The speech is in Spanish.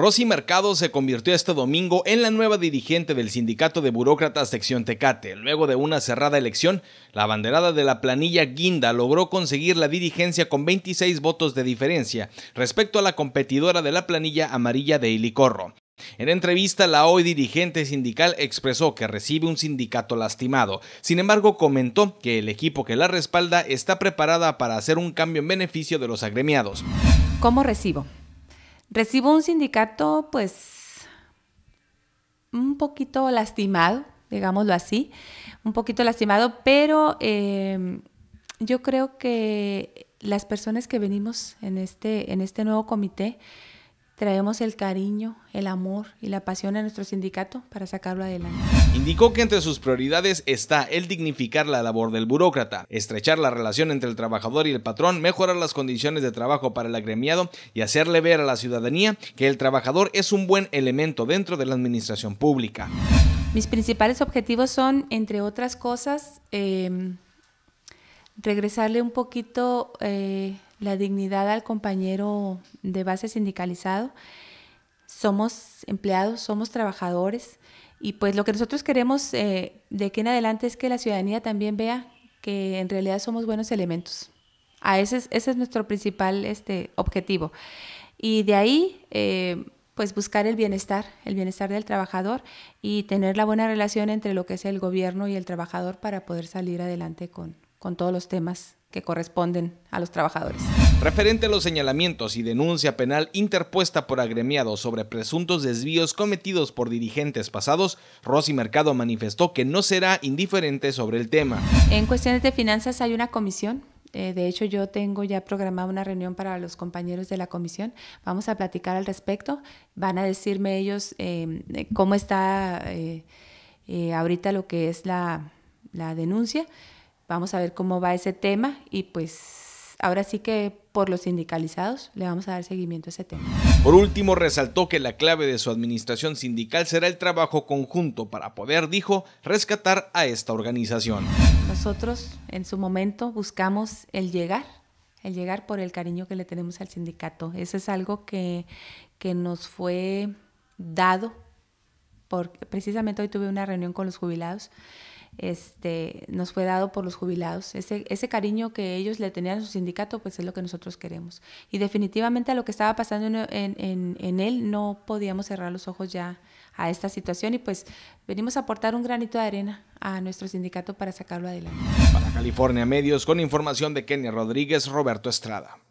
Rosy Mercado se convirtió este domingo en la nueva dirigente del Sindicato de Burócratas Sección Tecate. Luego de una cerrada elección, la banderada de la planilla Guinda logró conseguir la dirigencia con 26 votos de diferencia respecto a la competidora de la planilla amarilla de Ilicorro. En entrevista, la hoy dirigente sindical expresó que recibe un sindicato lastimado. Sin embargo, comentó que el equipo que la respalda está preparada para hacer un cambio en beneficio de los agremiados. ¿Cómo recibo? Recibo un sindicato pues un poquito lastimado, digámoslo así, un poquito lastimado, pero em, yo creo que las personas que venimos en este, en este nuevo comité, Traemos el cariño, el amor y la pasión a nuestro sindicato para sacarlo adelante. Indicó que entre sus prioridades está el dignificar la labor del burócrata, estrechar la relación entre el trabajador y el patrón, mejorar las condiciones de trabajo para el agremiado y hacerle ver a la ciudadanía que el trabajador es un buen elemento dentro de la administración pública. Mis principales objetivos son, entre otras cosas, eh, regresarle un poquito eh, la dignidad al compañero de base sindicalizado. Somos empleados, somos trabajadores y pues lo que nosotros queremos eh, de aquí en adelante es que la ciudadanía también vea que en realidad somos buenos elementos. A ese, es, ese es nuestro principal este, objetivo. Y de ahí, eh, pues buscar el bienestar, el bienestar del trabajador y tener la buena relación entre lo que es el gobierno y el trabajador para poder salir adelante con, con todos los temas que corresponden a los trabajadores. Referente a los señalamientos y denuncia penal interpuesta por agremiados sobre presuntos desvíos cometidos por dirigentes pasados, Rosy Mercado manifestó que no será indiferente sobre el tema. En cuestiones de finanzas hay una comisión. Eh, de hecho, yo tengo ya programada una reunión para los compañeros de la comisión. Vamos a platicar al respecto. Van a decirme ellos em, eh, cómo está eh, ahorita lo que es la, la denuncia Vamos a ver cómo va ese tema y pues ahora sí que por los sindicalizados le vamos a dar seguimiento a ese tema. Por último, resaltó que la clave de su administración sindical será el trabajo conjunto para poder, dijo, rescatar a esta organización. Nosotros en su momento buscamos el llegar, el llegar por el cariño que le tenemos al sindicato. Eso es algo que, que nos fue dado, precisamente hoy tuve una reunión con los jubilados este, nos fue dado por los jubilados. Ese, ese cariño que ellos le tenían a su sindicato, pues es lo que nosotros queremos. Y definitivamente a lo que estaba pasando en, en él, no podíamos cerrar los ojos ya a esta situación y pues venimos a aportar un granito de arena a nuestro sindicato para sacarlo adelante. Para California Medios, con información de Kenia Rodríguez, Roberto Estrada.